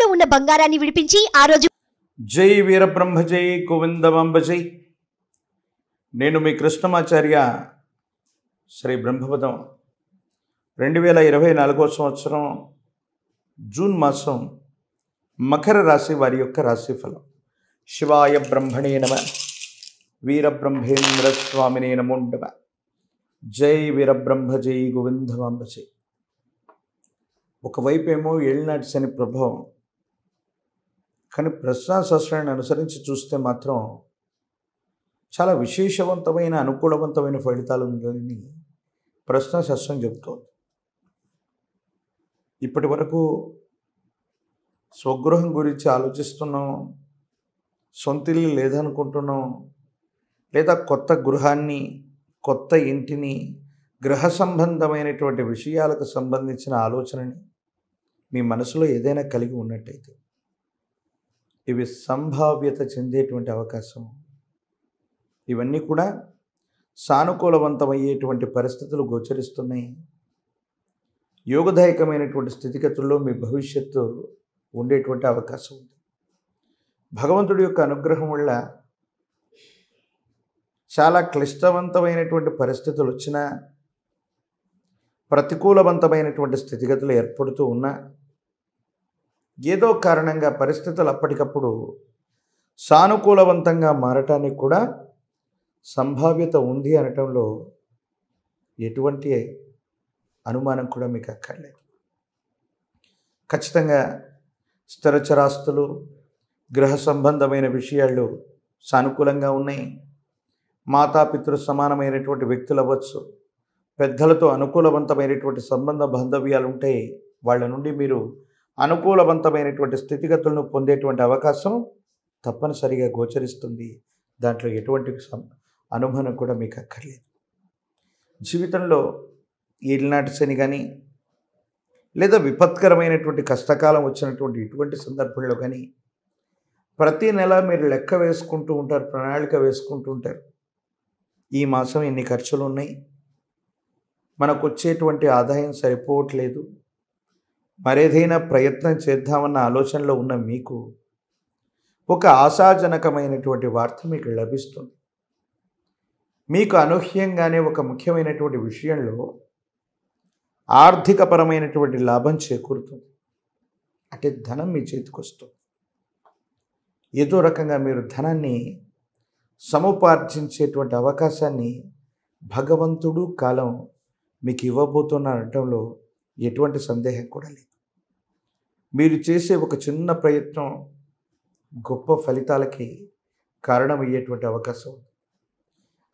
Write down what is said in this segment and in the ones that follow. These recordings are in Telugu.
చేతుల్లో ఉన్న బంగారాన్ని విడిపించి ఆ రోజు జై వీరబ్రహ్మ జై గోవిందమంబ జై నేను మీ కృష్ణమాచార్య శ్రీ బ్రహ్మపదం రెండు వేల ఇరవై నాలుగో సంవత్సరం జూన్ మాసం మకర రాశి వారి యొక్క రాశిఫలం శివాయ బ్రహ్మణే నమ వీరబ్రహ్మేంద్ర స్వామినే నమోండవ జై వీరబ్రహ్మ జై గోవిందమాంబ జై ఒకవైపేమో ఏళ్ళనాటి శని ప్రభావం కానీ ప్రశ్నాశాస్త్రాన్ని అనుసరించి చూస్తే మాత్రం చాలా విశేషవంతమైన అనుకూలవంతమైన ఫలితాలు ఉందని ప్రశ్నాశాస్త్రం చెబుతోంది ఇప్పటి వరకు స్వగృహం గురించి ఆలోచిస్తున్నాం సొంతిల్లు లేదనుకుంటున్నాం లేదా కొత్త గృహాన్ని కొత్త ఇంటిని గృహ సంబంధమైనటువంటి విషయాలకు సంబంధించిన ఆలోచనని మీ మనసులో ఏదైనా కలిగి ఉన్నట్టయితే ఇవి సంభావ్యత చెందేటువంటి అవకాశం ఇవన్నీ కూడా సానుకూలవంతమయ్యేటువంటి పరిస్థితులు గోచరిస్తున్నాయి యోగదాయకమైనటువంటి స్థితిగతుల్లో మీ భవిష్యత్తు ఉండేటువంటి అవకాశం ఉంది భగవంతుడి యొక్క అనుగ్రహం వల్ల చాలా క్లిష్టవంతమైనటువంటి పరిస్థితులు వచ్చినా ప్రతికూలవంతమైనటువంటి స్థితిగతులు ఏర్పడుతూ ఉన్నా ఏదో కారణంగా పరిస్థితులు అప్పటికప్పుడు సానుకూలవంతంగా మారటానికి కూడా సంభావ్యత ఉంది అనటంలో ఎటువంటి అనుమానం కూడా మీకు అక్కర్లేదు ఖచ్చితంగా స్థిరచరాస్తులు గ్రహ సంబంధమైన విషయాలు సానుకూలంగా ఉన్నాయి మాతాపితృ సమానమైనటువంటి వ్యక్తులు అవ్వచ్చు పెద్దలతో అనుకూలవంతమైనటువంటి సంబంధ బాంధవ్యాలు ఉంటే వాళ్ళ నుండి మీరు అనుకూలవంతమైనటువంటి స్థితిగతులను పొందేటువంటి అవకాశం తప్పనిసరిగా గోచరిస్తుంది దాంట్లో ఎటువంటి అనుమానం కూడా మీకు అక్కర్లేదు జీవితంలో ఏలినాటి శని కానీ లేదా విపత్కరమైనటువంటి కష్టకాలం వచ్చినటువంటి ఇటువంటి సందర్భంలో కానీ ప్రతి నెల మీరు లెక్క వేసుకుంటూ ఉంటారు ప్రణాళిక వేసుకుంటూ ఉంటారు ఈ మాసం ఎన్ని ఖర్చులు ఉన్నాయి మనకు వచ్చేటువంటి ఆదాయం సరిపోవట్లేదు మరేదైనా ప్రయత్నం చేద్దామన్న ఆలోచనలో ఉన్న మీకు ఒక ఆశాజనకమైనటువంటి వార్త మీకు లభిస్తుంది మీకు అనూహ్యంగానే ఒక ముఖ్యమైనటువంటి విషయంలో ఆర్థికపరమైనటువంటి లాభం చేకూరుతుంది అంటే ధనం మీ చేతికి వస్తుంది ఏదో రకంగా మీరు ధనాన్ని సముపార్జించేటువంటి అవకాశాన్ని భగవంతుడు కాలం మీకు ఇవ్వబోతున్న అనటంలో ఎటువంటి సందేహం కూడా లేదు మీరు చేసే ఒక చిన్న ప్రయత్నం గొప్ప ఫలితాలకి కారణమయ్యేటువంటి అవకాశం ఉంది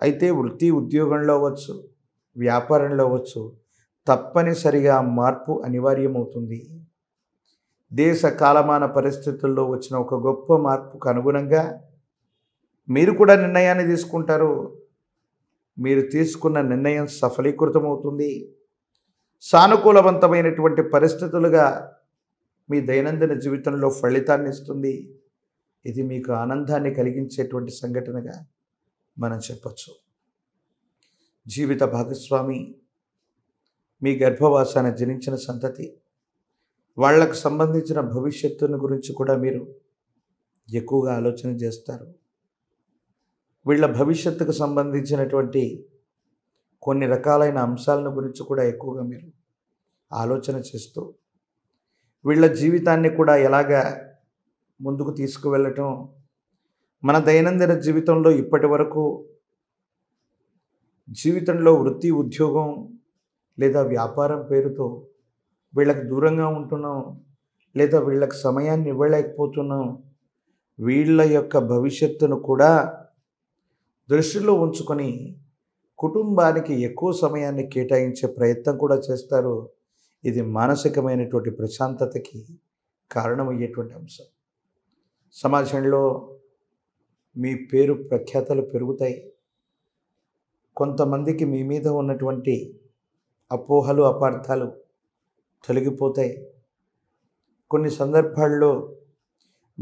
అయితే వృత్తి ఉద్యోగంలో అవ్వచ్చు వ్యాపారంలో అవ్వచ్చు తప్పనిసరిగా మార్పు అనివార్యమవుతుంది దేశ కాలమాన పరిస్థితుల్లో వచ్చిన ఒక గొప్ప మార్పుకు అనుగుణంగా మీరు కూడా నిర్ణయాన్ని తీసుకుంటారు మీరు తీసుకున్న నిర్ణయం సఫలీకృతమవుతుంది సానుకూలవంతమైనటువంటి పరిస్థితులుగా మీ దైనందిన జీవితంలో ఫలితాన్ని ఇస్తుంది ఇది మీకు ఆనందాన్ని కలిగించేటువంటి సంఘటనగా మనం చెప్పచ్చు జీవిత భాగస్వామి మీ గర్భవాసాన్ని జనించిన సంతతి వాళ్లకు సంబంధించిన భవిష్యత్తును గురించి కూడా మీరు ఎక్కువగా ఆలోచన చేస్తారు వీళ్ళ భవిష్యత్తుకు సంబంధించినటువంటి కొన్ని రకాలైన అంశాలను గురించి కూడా ఎక్కువగా మీరు ఆలోచన చేస్తూ వీళ్ళ జీవితాన్ని కూడా ఎలాగ ముందుకు తీసుకువెళ్ళటం మన దైనందిన జీవితంలో ఇప్పటి వరకు జీవితంలో వృత్తి ఉద్యోగం లేదా వ్యాపారం పేరుతో వీళ్ళకి దూరంగా ఉంటున్నాం లేదా వీళ్ళకి సమయాన్ని ఇవ్వలేకపోతున్నాం వీళ్ళ యొక్క భవిష్యత్తును కూడా దృష్టిలో ఉంచుకొని కుటుంబానికి ఎక్కువ సమయాన్ని కేటాయించే ప్రయత్నం కూడా చేస్తారు ఇది మానసికమైనటువంటి ప్రశాంతతకి కారణమయ్యేటువంటి అంశం సమాజంలో మీ పేరు ప్రఖ్యాతలు పెరుగుతాయి కొంతమందికి మీ మీద ఉన్నటువంటి అపోహలు అపార్థాలు తొలగిపోతాయి కొన్ని సందర్భాల్లో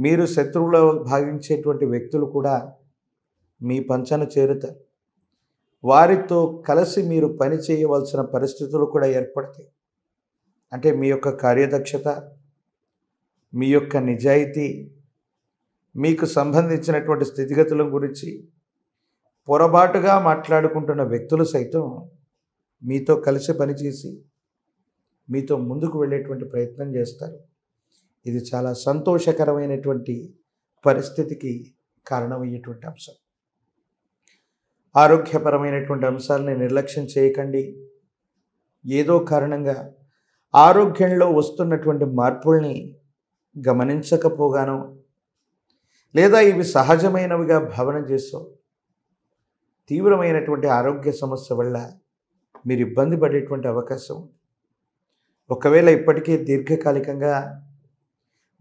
మీరు శత్రువులో భావించేటువంటి వ్యక్తులు కూడా మీ పంచన చేరుతారు వారితో కలిసి మీరు పని చేయవలసిన పరిస్థితులు కూడా ఏర్పడతాయి అంటే మీ యొక్క కార్యదక్షత మీ యొక్క నిజాయితీ మీకు సంబంధించినటువంటి స్థితిగతుల గురించి పొరపాటుగా మాట్లాడుకుంటున్న వ్యక్తులు సైతం మీతో కలిసి పనిచేసి మీతో ముందుకు వెళ్ళేటువంటి ప్రయత్నం చేస్తారు ఇది చాలా సంతోషకరమైనటువంటి పరిస్థితికి కారణమయ్యేటువంటి అంశం ఆరోగ్యపరమైనటువంటి అంశాలని నిర్లక్ష్యం చేయకండి ఏదో కారణంగా ఆరోగ్యంలో వస్తున్నటువంటి మార్పుల్ని గమనించకపోగానో లేదా ఇవి సహజమైనవిగా భావన చేసో తీవ్రమైనటువంటి ఆరోగ్య సమస్య వల్ల మీరు ఇబ్బంది పడేటువంటి అవకాశం ఉంది ఒకవేళ ఇప్పటికే దీర్ఘకాలికంగా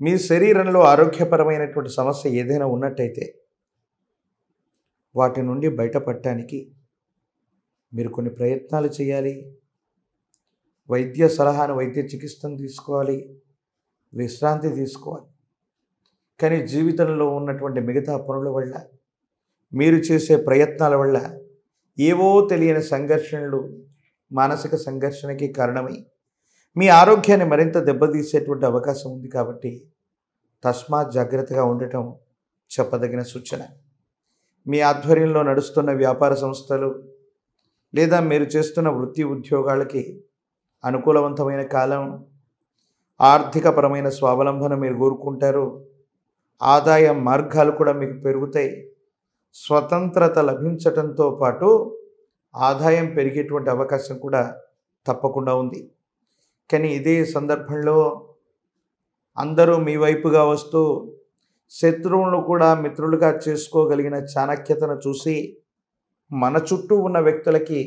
మీ శరీరంలో ఆరోగ్యపరమైనటువంటి సమస్య ఏదైనా ఉన్నట్టయితే వాటి నుండి బయటపడటానికి మీరు కొన్ని ప్రయత్నాలు చేయాలి వైద్య సలహాను వైద్య చికిత్సను తీసుకోవాలి విశ్రాంతి తీసుకోవాలి కానీ జీవితంలో ఉన్నటువంటి మిగతా పనుల వల్ల మీరు చేసే ప్రయత్నాల వల్ల ఏవో తెలియని సంఘర్షణలు మానసిక సంఘర్షణకి కారణమై మీ ఆరోగ్యాన్ని మరింత దెబ్బతీసేటువంటి అవకాశం ఉంది కాబట్టి తస్మాత్ జాగ్రత్తగా ఉండటం చెప్పదగిన సూచన మీ ఆధ్వర్యంలో నడుస్తున్న వ్యాపార సంస్థలు లేదా మీరు చేస్తున్న వృత్తి ఉద్యోగాలకి అనుకూలవంతమైన కాలం ఆర్థికపరమైన స్వావలంబన మీరు కోరుకుంటారు ఆదాయ మార్గాలు కూడా మీకు పెరుగుతాయి స్వతంత్రత లభించటంతో పాటు ఆదాయం పెరిగేటువంటి అవకాశం కూడా తప్పకుండా ఉంది కానీ ఇదే సందర్భంలో అందరూ మీ వైపుగా వస్తూ శత్రువులను కూడా మిత్రులుగా చేసుకోగలిగిన చాణక్యతను చూసి మన చుట్టూ ఉన్న వ్యక్తులకి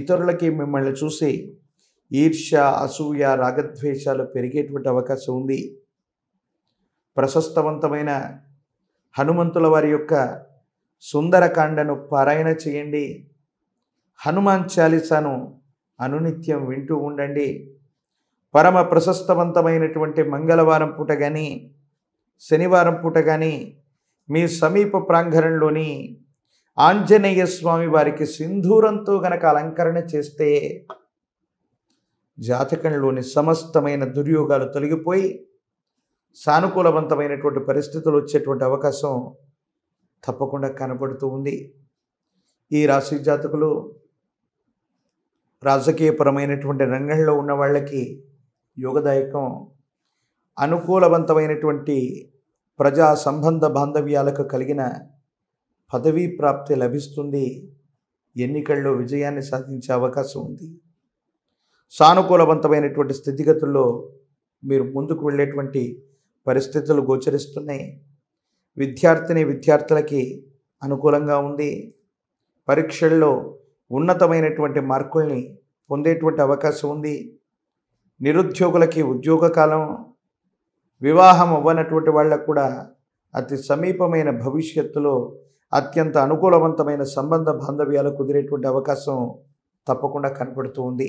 ఇతరులకి మిమ్మల్ని చూసి ఈర్ష్య అసూయ రాగద్వేషాలు పెరిగేటువంటి అవకాశం ఉంది ప్రశస్తవంతమైన హనుమంతుల వారి యొక్క సుందరకాండను పారాయణ చేయండి హనుమాన్ చాలీసాను అనునిత్యం వింటూ ఉండండి పరమ ప్రశస్తవంతమైనటువంటి మంగళవారం పూట కానీ శనివారం పూట కానీ మీ సమీప ప్రాంగణంలోని ఆంజనేయ స్వామి వారికి సింధూరంతో గనక అలంకరణ చేస్తే జాతకంలోని సమస్తమైన దుర్యోగాలు తొలగిపోయి సానుకూలవంతమైనటువంటి పరిస్థితులు వచ్చేటువంటి అవకాశం తప్పకుండా కనబడుతూ ఉంది ఈ రాశి జాతకులు రాజకీయపరమైనటువంటి రంగంలో ఉన్న వాళ్ళకి యోగదాయకం అనుకూలవంతమైనటువంటి ప్రజా సంబంధ బాంధవ్యాలకు కలిగిన పదవీ ప్రాప్తి లభిస్తుంది ఎన్నికల్లో విజయాన్ని సాధించే అవకాశం ఉంది సానుకూలవంతమైనటువంటి స్థితిగతుల్లో మీరు ముందుకు వెళ్ళేటువంటి పరిస్థితులు గోచరిస్తున్నాయి విద్యార్థిని విద్యార్థులకి అనుకూలంగా ఉంది పరీక్షల్లో ఉన్నతమైనటువంటి మార్కుల్ని పొందేటువంటి అవకాశం ఉంది నిరుద్యోగులకి ఉద్యోగ కాలం వివాహం అవ్వనటువంటి వాళ్ళకు కూడా అతి సమీపమైన భవిష్యత్తులో అత్యంత అనుకూలవంతమైన సంబంధ బాంధవ్యాలు కుదిరేటువంటి అవకాశం తప్పకుండా కనపడుతూ ఉంది